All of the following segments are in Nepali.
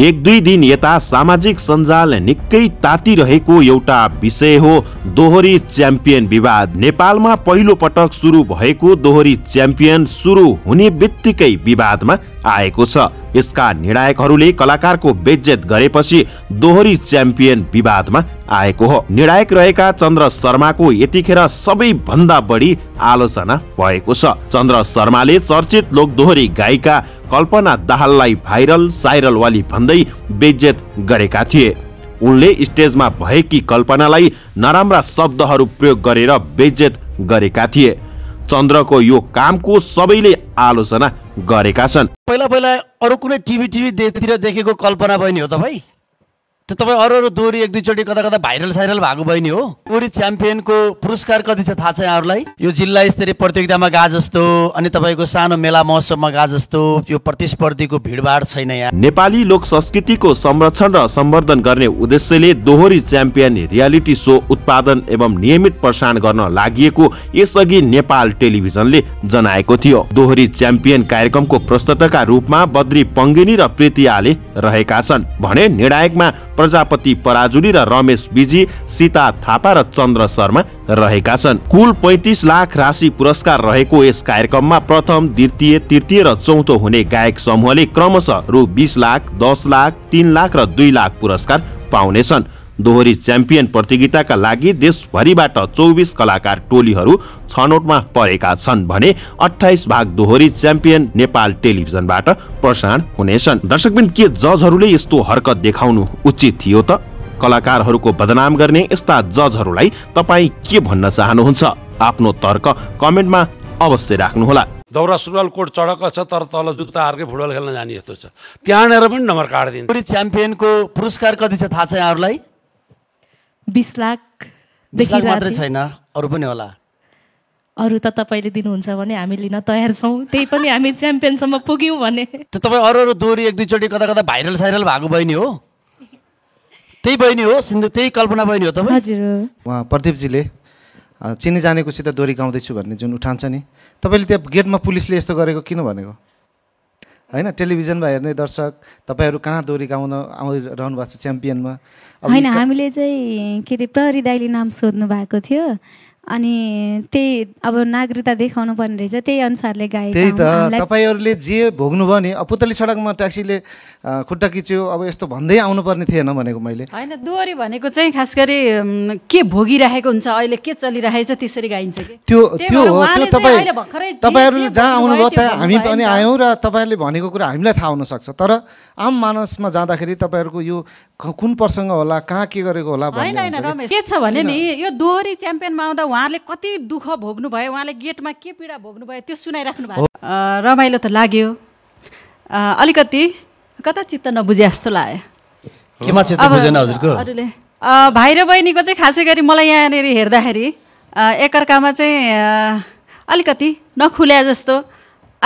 एक दुई दिन यता सामाजिक सञ्जाल निकै तातिरहेको एउटा विषय हो दोहोरी च्याम्पियन विवाद नेपालमा पहिलो पटक सुरु भएको दोहोरी च्याम्पियन सुरु हुने बित्तिकै विवादमा आएको छ यसका निर्णायकहरूले कलाकारको बेज्जेत गरेपछि दोहोरी च्याम्पियन विवादमा आएको हो निर्णायक रहेका चन्द्र शर्माको यतिखेर सबैभन्दा बढी आलोचना भएको छ चन्द्र शर्माले चर्चित लोक दोहोरी गायिका कल्पना दाहाललाई भाइरल साइरल वाली भन्दै बेज्जेत गरेका थिए उनले स्टेजमा भएकी कल्पनालाई नराम्रा शब्दहरू प्रयोग गरेर बेज्जेत गरेका थिए चन्द्रको यो कामको सबैले आलोचना गरेका छन् पहिला पहिला अरू कुनै टिभी टिभीतिर देखेको कल्पना बहिनी हो तपाईँ त्यो तपाईँ अरू अरू दोहोरी एक दुईचोटि कता कता भाइरल साइरल भएको बहिनी हो कोरी च्याम्पियनको पुरस्कार कति छ थाहा छ यहाँहरूलाई यो जिल्ला स्तरीय प्रतियोगितामा गा जस्तो अनि तपाईँको सानो मेला महोत्सवमा गा जस्तो यो प्रतिस्पर्धीको भिडभाड छैन यहाँ नेपाली लोक संस्कृतिको संरक्षण र सम्वर्धन गर्ने उद्देश्यले दोहोरी च्याम्पियन रियालिटी सो उत्पादन एवं नियमित प्रसारण गर्न लागि यसअघि नेपाल टेलिभिजनले जनाएको थियो दोहोरी च्याम्पियन कार्यक्रमको प्रस्तुतका रूपमा बद्री पङ्गिनी र प्रेतियाले रहेका छन् भने निर्णायकमा प्रजापति पराजुली र रमेश बिजी सीता थापा र चन्द्र शर्मा रहेका छन् कुल पैतिस लाख राशि पुरस्कार रहेको यस कार्यक्रममा प्रथम द्वितीय तृतीय र चौथो हुने गायक समूहले क्रमशः रु बिस लाख दस लाख तिन लाख र दुई लाख पुरस्कार पाउनेछन् दोहोरी च्याम्पियन प्रतियोगिताका लागि देशभरिबाट चौबिस कलाकार टोलीहरू छनौटमा परेका छन् भने अठाइस भाग दोहोरी च्याम्पियन नेपाल टेलिभिजनबाट प्रसारण हुनेछन् दर्शकबिन के जजहरूले यस्तो हरकत देखाउनु उचित थियो त कलाकारहरूको बदनाम गर्ने यस्ता जजहरूलाई तपाईँ के भन्न चाहनुहुन्छ आफ्नो तर्क कमेन्टमा अवश्य राख्नुहोला दौरा सुरुवाल कोट चढक छ तर तल जुत्ता हारकै फुटबल खेल्न जाने जस्तो छ त्यहाँनिर पनि नम्बर काटिदिन्छ च्याम्पियनको पुरस्कार कति छ थाहा छ यहाँहरूलाई बिस लाख मात्रै छैन अरू पनि होला अरू त तपाईँले दिनुहुन्छ भने हामी लिन तयार छौँ त्यही पनि हामी च्याम्पियनसम्म पुग्यौँ भने तपाईँ अरू अरू दोहोरी एक दुईचोटि कता कता भाइरल साइरल भएको बहिनी हो त्यही बहिनी हो सिन्धु त्यही कल्पना बहिनी हो तपाईँ हजुर उहाँ प्रदीपजीले चिनी सित दोहोरी गाउँदैछु भन्ने जुन उठान्छ नि तपाईँले त्यहाँ गेटमा पुलिसले यस्तो गरेको किन भनेको होइन टेलिभिजनमा हेर्ने दर्शक तपाईँहरू कहाँ दोहोरी गाउन आइरहनु भएको छ च्याम्पियनमा होइन हामीले चाहिँ के अरे प्रहरी दाइले नाम सोध्नु भएको थियो अनि त्यही अब नागरिकता देखाउनु पर्ने रहेछ त्यही अनुसारले गाई त्यही त तपाईँहरूले जे भोग्नुभयो नि अब पुतली सडकमा ट्याक्सीले खुट्टा किच्यो अब यस्तो भन्दै आउनुपर्ने थिएन भनेको मैले होइन दोहोरी भनेको चाहिँ खास गरी के भोगिरहेको हुन्छ अहिले के चलिरहेको छ त्यसरी गाइन्छ त्यो त्यो हो त्यो तपाईँ तपाईँहरूले जहाँ आउनुभयो त्यहाँ हामी पनि आयौँ र तपाईँहरूले भनेको कुरा हामीलाई थाहा हुनसक्छ तर आम मानसमा जाँदाखेरि तपाईँहरूको यो कुन प्रसङ्ग होला कहाँ के गरेको होला के छ भने नि यो दोहोरी च्याम्पियनमा आउँदा उहाँहरूले कति दुःख भोग्नुभयो उहाँले गेटमा के पीडा भोग्नु भयो त्यो सुनाइराख्नु भएको रमाइलो त लाग्यो अलिकति कता चित्त नबुझे जस्तो लाग्यो अरूले भाइ र बहिनीको चाहिँ खासै गरी मलाई यहाँनिर हेर्दाखेरि एकअर्कामा चाहिँ अलिकति नखुल्या जस्तो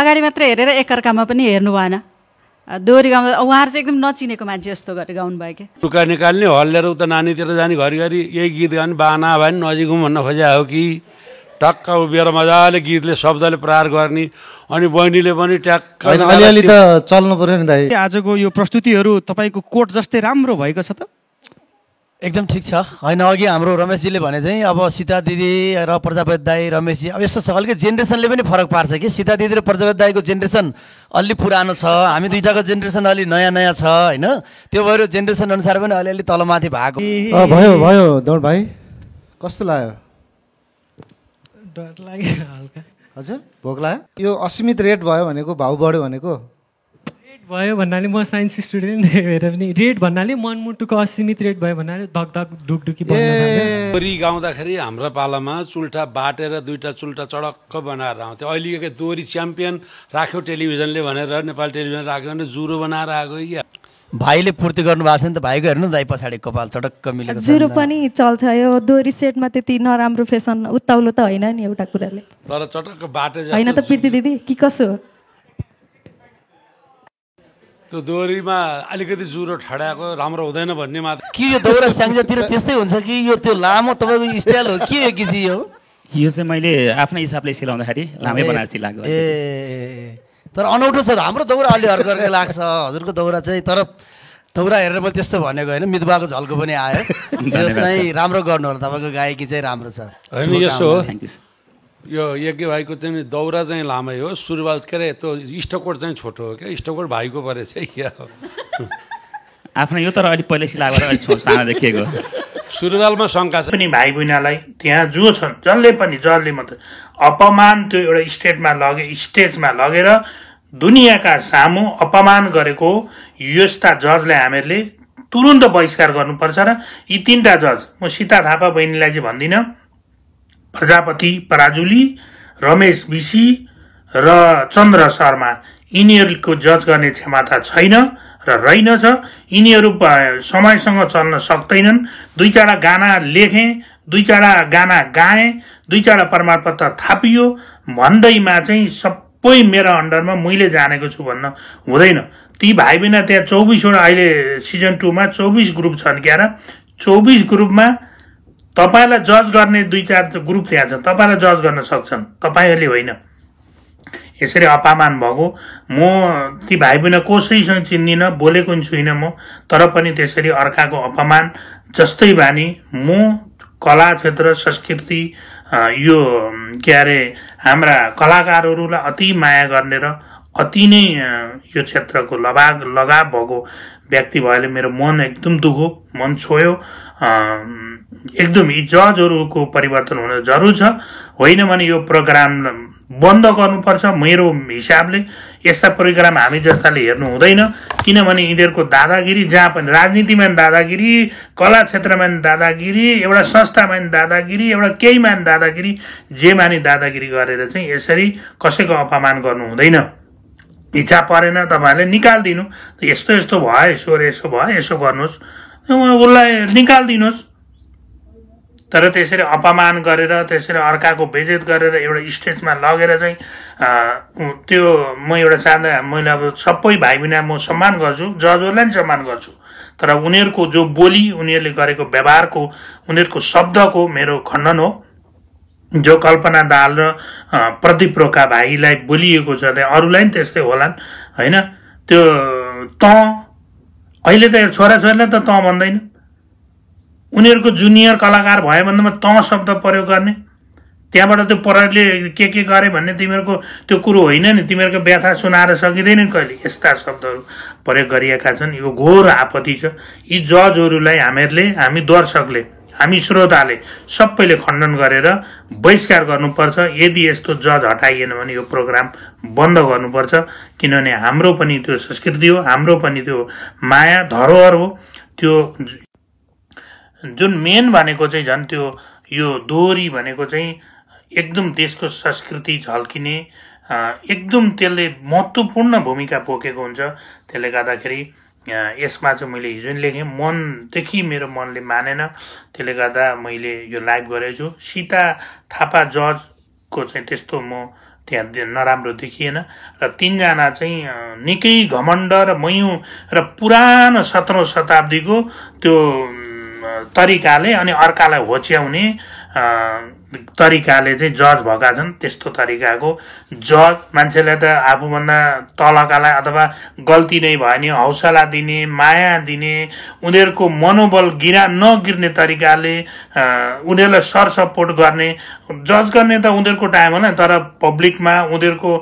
अगाडि मात्र हेरेर एकअर्कामा पनि हेर्नु भएन दोहोरी गाउँदा उहाँहरू चाहिँ एकदम नचिनेको मान्छे जस्तो गरेर गाउनु भयो क्या टुक्का निकाल्ने हल्लेर उता नानीतिर जाने घरिघरि यही गीत गाउने बाना भए नि नजिकौँ भन्न खोजेको हो कि टक्क उभिएर मजाले गीतले शब्दले प्रहार गर्ने अनि बहिनीले पनि ट्याक्क अलिअलि त चल्नु पर्यो नि दाइ आजको यो प्रस्तुतिहरू तपाईँको कोट जस्तै राम्रो भएको छ त एकदम ठिक छ होइन अघि हाम्रो रमेशजीले भने चाहिँ अब सीता दिदी र प्रजापति दाई रमेशजी अब यस्तो छ अलिकति जेनेरेसनले पनि फरक पार्छ कि सीता दिदी र प्रजापति दाईको जेनेरेसन अलि पुरानो छ हामी दुइटाको जेनेरेसन अलि नयाँ नयाँ छ होइन त्यो भएर जेनेरेसन अनुसार पनि अलिअलि तलमाथि भएको भयो भयो दौड भाइ कस्तो लाग्यो डर लाग्यो हल्का हजुर भोक लाग्यो यो असीमित रेट भयो भनेको भाउ बढ्यो भनेको भयो भन्नाले म साइन्स स्टुडेन्ट हेरेर पनि रेट भन्नाले मनमुटुको असीमित रेट भयो भन्नाले धकधक ढुकढुकी दोरी गाउँदाखेरि हाम्रो पालामा चुल्ठा बाटेर दुईवटा चुल्ठा चडक्क बनाएर आउँथ्यो के दोरी च्याम्पियन राख्यो टेलिभिजनले भनेर नेपाल टेलिभिजन राख्यो भने जुरो बनाएर आएको या भाइले पूर्ति गर्नुभएको छ नि त भाइको हेर्नु दाइ पछाडि कपाल चटक्क मिलेको जुरो पनि चल्छ यो दोरी सेटमा त्यति नराम्रो फेसन उताउलो त होइन नि एउटा कुराले तर चटक्क बाटे होइन त प्रीति दिदी कि कसो त्यो दोहोरीमा अलिकति जुरो ठडाएको राम्रो हुँदैन भन्ने मात्र के यो दौरा स्याङ्जातिर त्यस्तै हुन्छ कि यो त्यो लामो तपाईँको स्टाइल हो के हो कि चाहिँ यो यो चाहिँ मैले आफ्नै हिसाबले सिलाउँदाखेरि लामै बनाएर सिलाएको ए तर अनौठो छ हाम्रो दौरा अलि अर्को लाग्छ हजुरको दौरा चाहिँ तर दौरा हेरेर मैले त्यस्तो भनेको होइन मितुबाको झल्को पनि आयो जो चाहिँ राम्रो गर्नु होला तपाईँको गायकी चाहिँ राम्रो छ होइन यसो हो यो यज्ञ भाइको चाहिँ दौरा चाहिँ लामै हो सुरुवाल के अरे त्यो इष्टकोट चाहिँ छोटो हो क्या इष्टकोट भाइको परे चाहिँ क्या आफ्नो यो तर अलिक पहिले सिलाएर अलिक देखिएको सुरुवालमा शङ्का छ पनि भाइ बहिनीलाई त्यहाँ जो छन् जसले पनि जसले मात्रै अपमान त्यो एउटा स्टेटमा लगे स्टेजमा लगेर दुनियाँका सामु अपमान गरेको यस्ता जजलाई हामीहरूले तुरुन्त बहिष्कार गर्नुपर्छ र यी तिनवटा जज म सीता थापा बहिनीलाई चाहिँ भन्दिनँ प्रजापति पराजुली रमेश विसी र चन्द्र शर्मा यिनीहरूको जज गर्ने क्षमता छैन र रहेनछ यिनीहरू समयसँग चल्न सक्दैनन् दुई चारवटा गाना लेखेँ दुई चारवटा गाना गाएँ दुई चारवटा प्रमाणपत्र थापियो भन्दैमा चाहिँ सबै मेरो अन्डरमा मैले जानेको छु भन्न हुँदैन ती भाइ बिना त्यहाँ चौबिसवटा अहिले सिजन टूमा चौबिस ग्रुप छन् क्यार चौबिस ग्रुपमा तपाईँलाई जज गर्ने दुई चार ग्रुप त्यहाँ छ तपाईँलाई जज गर्न सक्छन् तपाईँहरूले होइन यसरी अपमान भएको म ती भाइ बहिनी कसैसँग चिन्दिनँ बोलेको नि छुइनँ म तर पनि त्यसरी अर्काको अपमान जस्तै बानी म कला क्षेत्र संस्कृति यो के अरे हाम्रा कलाकारहरूलाई अति माया गर्ने र अति नै यो क्षेत्रको लभाग लगाव भएको व्यक्ति भएर मेरो मन एकदम दुखो मन छोयो एकदम यी परिवर्तन हुन जरुर छ होइन भने यो प्रोग्राम बन्द गर्नुपर्छ मेरो हिसाबले यस्ता प्रोग्राम हामी जस्ताले हेर्नु हुँदैन किनभने यिनीहरूको दादागिरी जहाँ पनि राजनीतिमा नि दादागिरी कला क्षेत्रमा नि दादागिरी एउटा संस्थामा नि दादागिरी एउटा केहीमा दादागिरी जेमा नि दादागिरी गरेर चाहिँ यसरी कसैको अपमान गर्नु हुँदैन इच्छा परेन तपाईँहरूले निकालिदिनु यस्तो यस्तो भयो यसो यसो भयो यसो गर्नुहोस् उसलाई निकालिदिनुहोस् तर त्यसरी अपमान गरेर त्यसरी अर्काको बेजेत गरेर एउटा स्टेजमा लगेर चाहिँ त्यो म एउटा चाहँदा मैले अब सबै भाइ बिना म सम्मान गर्छु जजहरूलाई पनि सम्मान गर्छु तर उनीहरूको जो बोली उनीहरूले गरेको व्यवहारको उनीहरूको शब्दको मेरो खण्डन हो जो कल्पना दाल र प्रदीप रोका भाइलाई बोलिएको छ त्यहाँ अरूलाई पनि त्यस्तै होलान् होइन त्यो त अहिले त छोराछोरीलाई त त भन्दैन उनीहरूको जुनियर कलाकार भयो भन्दामा त शब्द प्रयोग गर्ने त्यहाँबाट त्यो प्रहरीले के के गरे भन्ने तिमीहरूको त्यो कुरो होइन नि तिमीहरूको व्यथा सुनाएर सकिँदैन कहिले यस्ता शब्दहरू प्रयोग गरिएका छन् यो घोर आपत्ति छ यी जजहरूलाई हामीहरूले हामी दर्शकले हामी श्रोताले सबैले खण्डन गरेर बहिष्कार गर्नुपर्छ यदि यस्तो जज हटाइएन भने यो प्रोग्राम बन्द गर्नुपर्छ किनभने हाम्रो पनि त्यो संस्कृति हो हाम्रो पनि त्यो माया धरोहर हो त्यो जुन मेन भनेको चाहिँ झन् त्यो यो दोहोरी भनेको चाहिँ एकदम देशको संस्कृति झल्किने एकदम त्यसले महत्त्वपूर्ण भूमिका पोकेको हुन्छ त्यसले गर्दाखेरि यसमा चाहिँ मैले हिजो लेखेँ मनदेखि मेरो मनले मानेन त्यसले गर्दा मैले यो लाइभ गरेको छु सीता थापा जजको चाहिँ त्यस्तो म त्यहाँ नराम्रो देखिएन र तिनजना चाहिँ निकै घमण्ड र मयौँ र पुरानो सत्रौँ शताब्दीको त्यो तरिकाले अनि अर्कालाई होच्याउने तरिकाले चाहिँ जज भएका छन् त्यस्तो तरिकाको जज मान्छेलाई त आफूभन्दा तलकालाई अथवा गल्ती नै भयो भने हौसला दिने माया दिने उनीहरूको मनोबल गिरा नगिर्ने तरिकाले उनीहरूलाई सरसपोर्ट गर्ने जज गर्ने त उनीहरूको टाइम होला तर पब्लिकमा उनीहरूको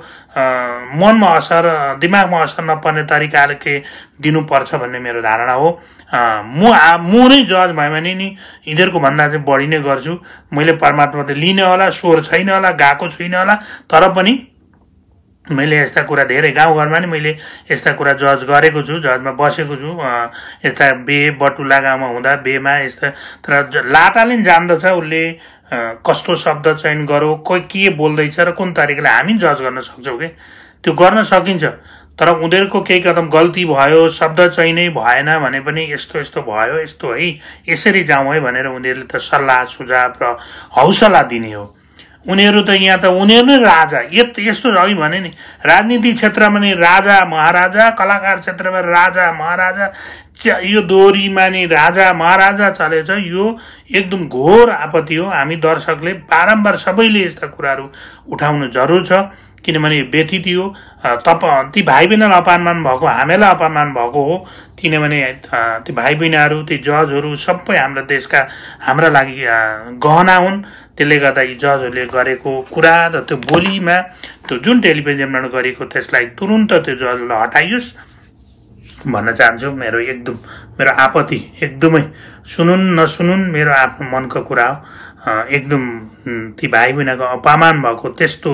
मनमा असर दिमागमा असर नपर्ने तरिकाले दिनुपर्छ भन्ने मेरो धारणा हो म आ म नै जज भयो भने नि यिनीहरूको भन्दा चाहिँ बढी नै गर्छु मैले परमात्मा त लिने होला स्वर छैन होला गएको छुइनँ होला तर पनि मैले यस्ता कुरा धेरै गाउँघरमा नि मैले यस्ता कुरा जज गरेको छु जजमा बसेको छु यस्ता बे बटुला गाउँमा हुँदा बेमा यस्ता तर लाटाले नि जान्दछ उसले कस्तो शब्द चयन गरौँ कोही के बोल्दैछ र कुन तरिकाले हामी जज गर्न सक्छौँ कि त्यो गर्न सकिन्छ तर उनीहरूको केही कदम गल्ती भयो शब्द चाहिँ नै भएन भने पनि यस्तो यस्तो भयो यस्तो है यसरी जाउँ है भनेर उनीहरूले त सल्लाह सुझाव र हौसला दिने हो उनीहरू त यहाँ त उनीहरू नै राजा यत यस्तो अघि भने नि राजनीति क्षेत्रमा नि राजा महाराजा कलाकार क्षेत्रमा राजा महाराजा च्या यो दोहोरीमा नि राजा महाराजा चलेछ यो एकदम घोर आपत्ति हो हामी दर्शकले बारम्बार सबैले यस्ता कुराहरू उठाउनु जरुर छ किनभने यो हो तप ती भाइ बहिनीलाई अपमान भएको हामीलाई अपमान भएको हो किनभने ती भाइ बहिनीहरू ती जजहरू सबै हाम्रा देशका हाम्रा लागि गहना हुन् त्यसले गर्दा यी जजहरूले गरेको कुरा र त्यो बोलीमा त्यो जुन टेलिभिजनमा गरेको त्यसलाई तुरुन्त त्यो जजलाई हटाइयोस् भन्न चाहन्छु मेरो एकदम मेरो आपत्ति एकदमै सुनुन् नसुनुन् मेरो आफ्नो मनको कुरा हो एकदम ती भाइ बहिनीको अपमान भएको त्यस्तो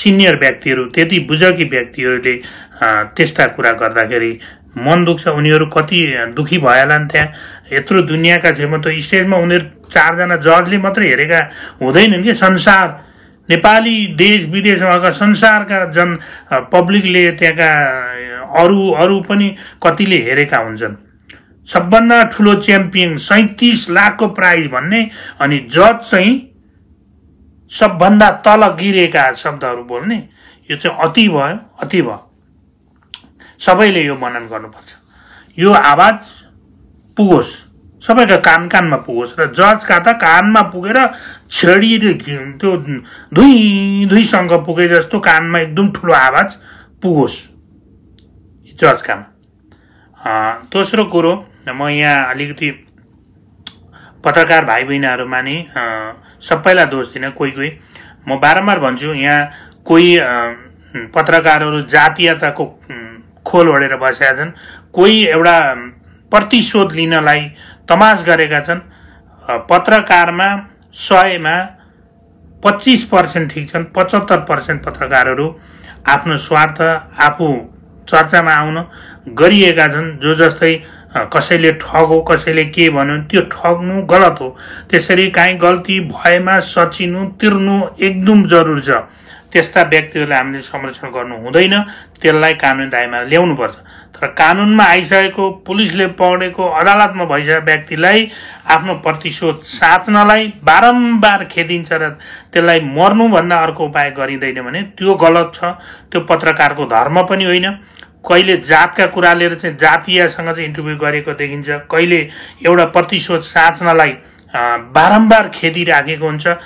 सिनियर व्यक्तिहरू त्यति बुझकी व्यक्तिहरूले त्यस्ता कुरा गर्दाखेरि मन दुख्छ उनीहरू कति दुखी भएलान् होला त्यहाँ यत्रो दुनियाँका छेउमा त स्टेजमा उनीहरू चारजना जजले मात्रै हेरेका हुँदैनन् कि संसार नेपाली देश विदेशमा संसारका जन पब्लिकले त्यहाँका अरू अरू पनि कतिले हेरेका हुन्छन् सबभन्दा ठुलो च्याम्पियन सैतिस लाखको प्राइज भन्ने अनि जज चाहिँ सबभन्दा तल गिरेका शब्दहरू बोल्ने यो चाहिँ अति भयो अति भयो सबैले यो मनन गर्नुपर्छ यो आवाज पुगोस् सबैका कान कानमा पुगोस् र जजका त कानमा पुगेर छेडी त्यो धुई धुईसँग पुगे जस्तो कानमा एकदम ठुलो आवाज पुगोस् जर्ज काम दोस्रो कुरो म यहाँ अलिकति पत्रकार भाइ बहिनीहरूमा नि सबैलाई दोष दिन कोही कोही म बारम्बार भन्छु यहाँ कोही पत्रकारहरू जातीयताको खोल ओढेर बसेका छन् कोही एउटा प्रतिशोध लिनलाई तमास गरेका छन् पत्रकारमा सयमा पच्चिस पर्सेन्ट ठिक छन् पचहत्तर पर्सेन्ट पत्रकारहरू आफ्नो स्वार्थ आफू चर्चामा आउन गरिएका छन् जो जस्तै कसैले ठग हो कसैले के भन्यो त्यो ठग्नु गलत हो त्यसरी काहीँ गल्ती भएमा सचिनु तिर्नु एकदम जरुरी छ त्यस्ता व्यक्तिहरूलाई हामीले संरक्षण गर्नु हुँदैन त्यसलाई कानुन दायमा ल्याउनुपर्छ तर कानुनमा आइसकेको पुलिसले पक्रेको अदालतमा भइसकेको व्यक्तिलाई आफ्नो प्रतिशोध साच्नलाई बारम्बार खेदिन्छ र त्यसलाई मर्नुभन्दा अर्को उपाय गरिँदैन भने त्यो गलत छ त्यो पत्रकारको धर्म पनि होइन कहिले जातका कुरा लिएर चाहिँ जातीयसँग चाहिँ इन्टरभ्यू गरेको देखिन्छ कहिले एउटा प्रतिशोध साँच्नलाई बारम्बार खेदिराखेको हुन्छ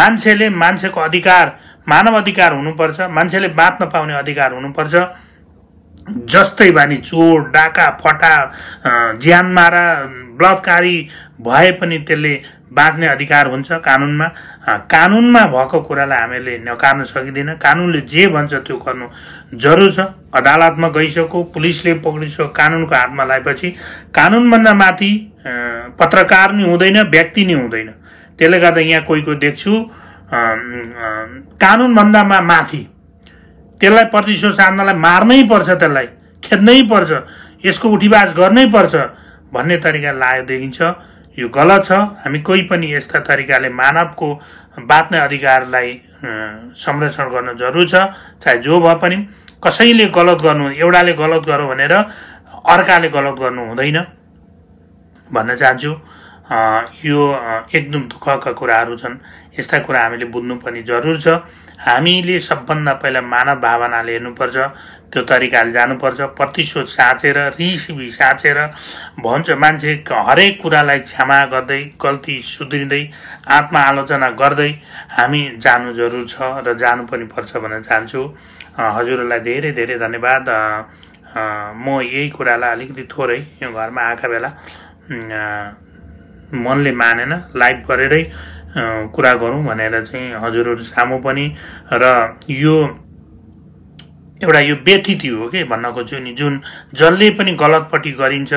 मान्छेले मान्छेको अधिकार मानव अधिकार हुनुपर्छ मान्छेले बाँच्न पाउने अधिकार हुनुपर्छ जस्तै बानी चोर डाका फटा ज्यानमारा बलात्कारी भए पनि त्यसले बाँच्ने अधिकार हुन्छ कानुनमा कानुनमा भएको कुरालाई हामीले नकार्न सकिँदैन कानुनले जे भन्छ त्यो गर्नु जरुर छ अदालतमा गइसक्यो पुलिसले पक्रिसक्यो कानुनको हातमा लगाएपछि कानुनभन्दा माथि पत्रकार नै हुँदैन व्यक्ति नै हुँदैन त्यसले गर्दा यहाँ कोही कोही देख्छु कानुनभन्दामा माथि त्यसलाई प्रतिशोध साधनलाई मार्नै पर्छ त्यसलाई खेद्नै पर्छ यसको उठिबाज गर्नै पर्छ भन्ने तरिका लागेको देखिन्छ यो गलत छ हामी कोही पनि यस्ता तरिकाले मानवको बाँच्ने अधिकारलाई संरक्षण गर्न जरुरी छ चाहे जो भए पनि कसैले गलत गर्नु एउटाले गलत गर भनेर अर्काले गलत गर्नु हुँदैन भन्न चाहन्छु यो एकदम दुःखका कुराहरू छन् यस्ता कुरा हामीले बुझ्नु पनि जरुर छ हामीले सबभन्दा पहिला मानव भावनाले हेर्नुपर्छ त्यो तरिकाले जानुपर्छ प्रतिशोध साँचेर रिस भी साँचेर भन्छ मान्छे हरेक कुरालाई क्षमा गर्दै गल्ती सुध्रिँदै आत्मआलोचना गर्दै हामी जानु जरुर छ र जानु पनि पर्छ भन्न चाहन्छु हजुरहरूलाई धेरै धेरै धन्यवाद म यही कुरालाई अलिकति थोरै यो घरमा आएका बेला मनले मानेन लाइभ गरेरै कुरा गरौँ भनेर चाहिँ हजुरहरू सामु पनि र यो एउटा यो व्यतिथि हो कि भन्न खोज्छु नि जुन जसले पनि गलतपट्टि गरिन्छ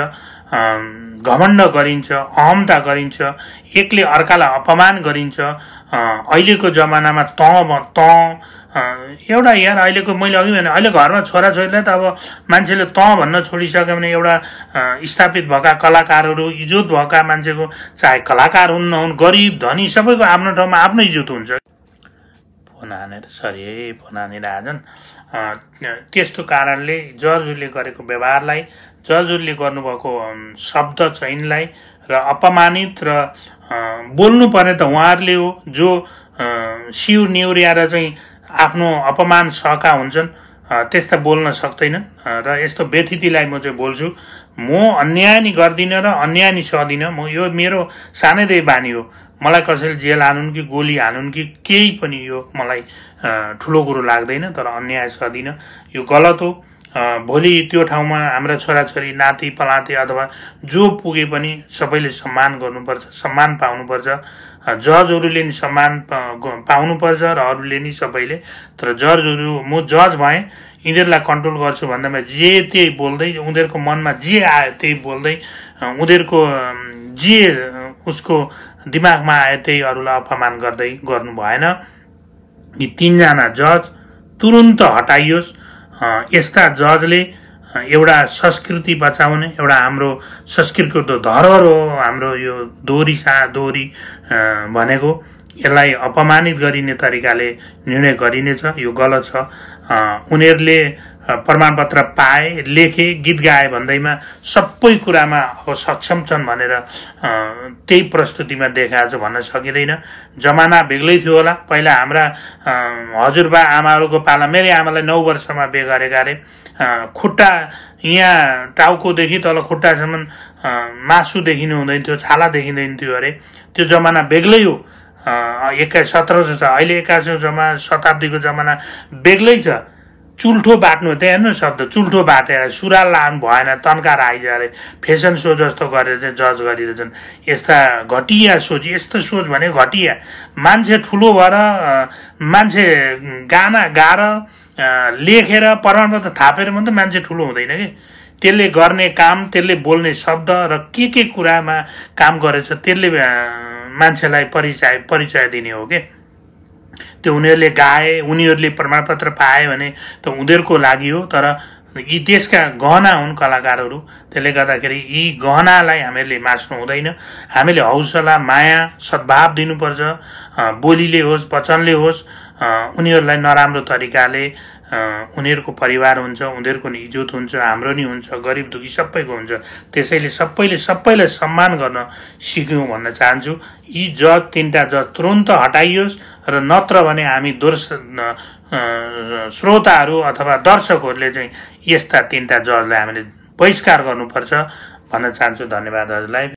घमण्ड गरिन्छ अहमता गरिन्छ एकले अर्कालाई अपमान गरिन्छ अहिलेको जमानामा त त एउटा यार अहिलेको मैले अघि भने अहिले घरमा छोराछोरीलाई त अब मान्छेले त भन्न छोडिसक्यो भने एउटा स्थापित भएका कलाकारहरू इज्जत भएका मान्छेको चाहे कलाकार हुन् नहुन् गरिब धनी सबैको आफ्नो ठाउँमा आफ्नो इज्जत हुन्छ फोन हानेर सरी है फोन हानेर हाजन त्यस्तो कारणले जजहरूले गरेको व्यवहारलाई जजहरूले गर्नुभएको शब्द चयनलाई र अपमानित र बोल्नु पर्ने त उहाँहरूले हो जो सिउ निहुर्याएर चाहिँ आफ्नो अपमान सहका हुन्छन् त्यस्ता बोल्न सक्दैनन् र यस्तो व्यथितिलाई म चाहिँ बोल्छु म अन्याय नि गर्दिनँ र अन्याय नि सहदिनँ म यो मेरो सानैदेखि बानी हो मलाई कसैले जेल हानुन् कि गोली हानुन् कि केही पनि यो मलाई ठुलो कुरो लाग्दैन तर अन्याय सहदिनँ यो गलत हो भोलि त्यो ठाउँमा हाम्रा छोराछोरी नाति पलाते अथवा जो पुगे पनि सबैले सम्मान गर्नुपर्छ सम्मान पाउनुपर्छ जजहरूले नि सम्मान पाउनुपर्छ र अरूले नि सबैले तर जजहरू म जज भएँ यिनीहरूलाई कन्ट्रोल गर्छु भन्दामा जे त्यही बोल्दै उनीहरूको मनमा जे आयो त्यही बोल्दै उनीहरूको जे उसको दिमागमा आयो त्यही अरूलाई अपमान गर्दै गर्नु भएन यी तिनजना जज तुरुन्त हटाइयोस् यस्ता जजले एउटा संस्कृति बचाउने एउटा हाम्रो संस्कृतिको धरोहर हो हाम्रो यो दोहोरी सा दोहोरी भनेको यसलाई अपमानित गरिने तरिकाले निर्णय गरिनेछ यो गलत छ उनीहरूले प्रमाणपत्र पाए लेखे गीत गाए भन्दैमा सबै कुरामा अब सक्षम छन् भनेर त्यही प्रस्तुतिमा आज भन्न सकिँदैन जमाना बेग्लै थियो होला पहिला हाम्रा हजुरबा आमाहरूको पाला मेरै आमालाई नौ वर्षमा बे गरेका अरे खुट्टा यहाँ टाउकोदेखि तल खुट्टासम्म मासु देखिनु हुँदैन थियो छाला देखिँदैन थियो अरे त्यो जमाना बेग्लै हो एक्काइस सत्र सौ छ अहिले एक्काइसौँ जमा शताब्दीको जमाना बेग्लै छ चुल्ठो बाट्नु त्यहाँ हेर्नु शब्द चुल्ठो बाटेर सुराल लानु भएन तन्का राखिदियो अरे फेसन सो जस्तो गरेर चाहिँ जज गरिरहेछन् यस्ता घटिया सोच यस्तो सोच भने घटिया मान्छे ठुलो भएर मान्छे गाना गाएर लेखेर प्रमाणपत्र थापेर मात्रै मान्छे ठुलो हुँदैन कि त्यसले गर्ने काम त्यसले बोल्ने शब्द र के के कुरामा काम गरेछ त्यसले मान्छेलाई परिचय परिचय दिने हो क्या त्यो उनीहरूले गाए उनीहरूले प्रमाणपत्र पाए भने त उनीहरूको लागि हो तर यी देशका गहना हुन् कलाकारहरू त्यसले गर्दाखेरि यी गहनालाई हामीहरूले मास्नु हुँदैन हामीले हौसला माया सद्भाव दिनुपर्छ बोलीले होस् वचनले होस् उनीहरूलाई नराम्रो तरिकाले उनीहरूको परिवार हुन्छ उनीहरूको नि इज्जत हुन्छ हाम्रो नि हुन्छ गरिब दुखी सबैको हुन्छ त्यसैले सबैले सबैलाई सम्मान गर्न सिक्यौँ भन्न चाहन्छु यी जज तिनवटा जज तुरन्त हटाइयोस् र नत्र भने हामी दोर्स श्रोताहरू अथवा दर्शकहरूले चाहिँ यस्ता तिनवटा जजलाई हामीले बहिष्कार गर्नुपर्छ भन्न चाहन्छु धन्यवाद हजुरलाई